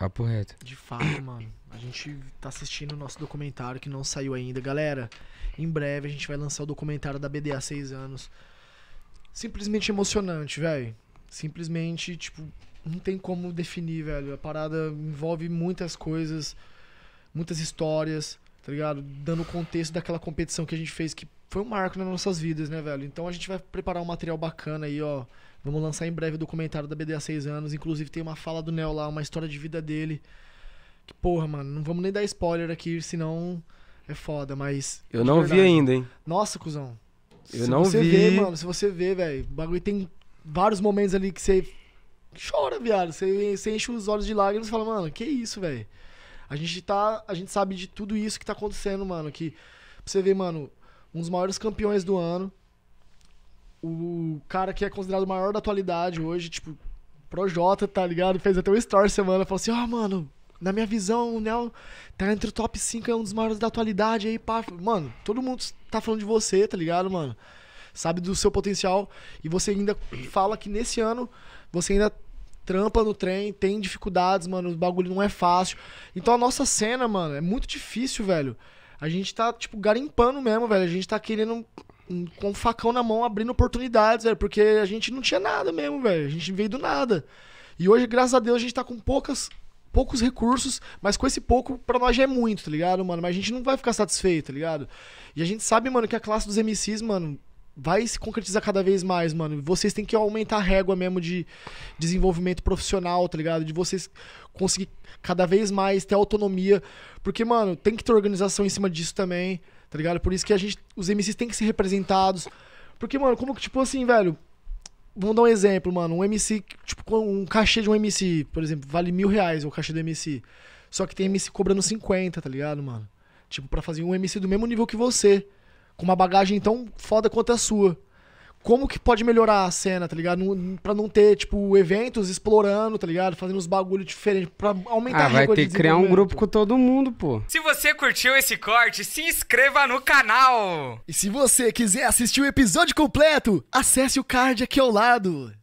Papo reto. De fato, mano. A gente tá assistindo o nosso documentário que não saiu ainda. Galera, em breve a gente vai lançar o documentário da BDA há seis anos. Simplesmente emocionante, velho. Simplesmente, tipo, não tem como definir, velho. A parada envolve muitas coisas, muitas histórias, tá ligado? Dando o contexto daquela competição que a gente fez que foi um marco nas nossas vidas, né, velho? Então a gente vai preparar um material bacana aí, ó. Vamos lançar em breve o documentário da BD há seis anos. Inclusive tem uma fala do Neo lá, uma história de vida dele. Que porra, mano, não vamos nem dar spoiler aqui, senão é foda, mas. Eu não verdade, vi ainda, hein? Nossa, cuzão. Eu se não você vi. Vê, mano, se você vê, velho, o bagulho tem vários momentos ali que você chora, viado. Você, você enche os olhos de lágrimas e fala, mano, que isso, velho? A gente tá. A gente sabe de tudo isso que tá acontecendo, mano. Que. Pra você ver, mano, um dos maiores campeões do ano. O cara que é considerado o maior da atualidade hoje, tipo, Projota, tá ligado? Fez até um story semana, falou assim: ó, oh, ah, mano, na minha visão, o Neo tá entre o top 5, é um dos maiores da atualidade aí, pá. Mano, todo mundo tá falando de você, tá ligado, mano? Sabe do seu potencial. E você ainda fala que nesse ano você ainda trampa no trem, tem dificuldades, mano. O bagulho não é fácil. Então a nossa cena, mano, é muito difícil, velho. A gente tá, tipo, garimpando mesmo, velho. A gente tá querendo com o facão na mão, abrindo oportunidades, velho. Porque a gente não tinha nada mesmo, velho. A gente veio do nada. E hoje, graças a Deus, a gente tá com poucas, poucos recursos, mas com esse pouco, pra nós já é muito, tá ligado, mano? Mas a gente não vai ficar satisfeito, tá ligado? E a gente sabe, mano, que a classe dos MCs, mano, vai se concretizar cada vez mais, mano. Vocês têm que aumentar a régua mesmo de desenvolvimento profissional, tá ligado? De vocês conseguir cada vez mais ter autonomia. Porque, mano, tem que ter organização em cima disso também, tá ligado? Por isso que a gente, os MCs têm que ser representados. Porque, mano, como que, tipo assim, velho. Vamos dar um exemplo, mano. Um MC, tipo, um cachê de um MC, por exemplo, vale mil reais o cachê do MC. Só que tem MC cobrando 50, tá ligado, mano? Tipo, pra fazer um MC do mesmo nível que você com uma bagagem tão foda quanto a sua. Como que pode melhorar a cena, tá ligado? pra não ter, tipo, eventos explorando, tá ligado? Fazendo uns bagulho diferente, pra aumentar ah, a vai ter que criar um grupo com todo mundo, pô. Se você curtiu esse corte, se inscreva no canal! E se você quiser assistir o episódio completo, acesse o card aqui ao lado.